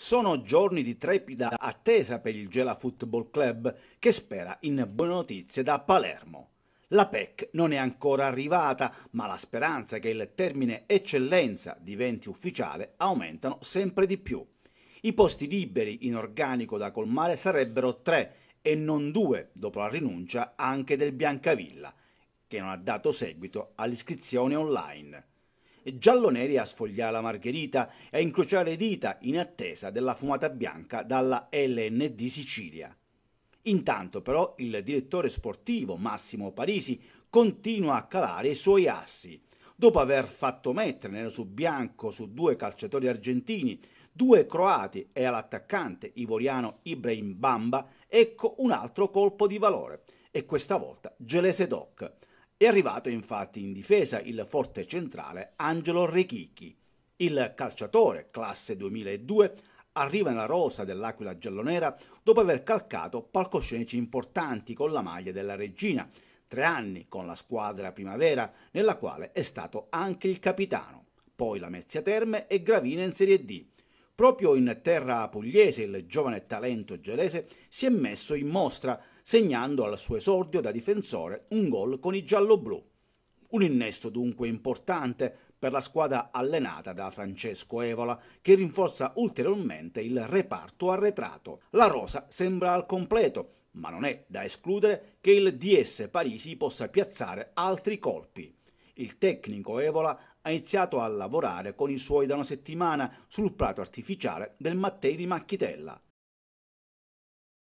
Sono giorni di trepida attesa per il Gela Football Club che spera in buone notizie da Palermo. La PEC non è ancora arrivata, ma la speranza che il termine eccellenza diventi ufficiale aumentano sempre di più. I posti liberi in organico da colmare sarebbero tre e non due dopo la rinuncia anche del Biancavilla, che non ha dato seguito all'iscrizione online gialloneri a sfogliare la margherita e a incrociare dita in attesa della fumata bianca dalla LND Sicilia. Intanto però il direttore sportivo Massimo Parisi continua a calare i suoi assi, dopo aver fatto mettere nero su bianco su due calciatori argentini, due croati e all'attaccante ivoriano Ibrahim Bamba, ecco un altro colpo di valore, e questa volta Gelese Doc, è arrivato infatti in difesa il forte centrale Angelo Rechicchi. Il calciatore, classe 2002, arriva nella rosa dell'Aquila giallonera dopo aver calcato palcoscenici importanti con la maglia della Regina, tre anni con la squadra primavera, nella quale è stato anche il capitano, poi la Mezzia Terme e Gravina in Serie D. Proprio in terra pugliese il giovane talento gelese si è messo in mostra, segnando al suo esordio da difensore un gol con i gialloblu. Un innesto dunque importante per la squadra allenata da Francesco Evola, che rinforza ulteriormente il reparto arretrato. La rosa sembra al completo, ma non è da escludere che il DS Parisi possa piazzare altri colpi. Il tecnico Evola ha iniziato a lavorare con i suoi da una settimana sul prato artificiale del Mattei di Macchitella,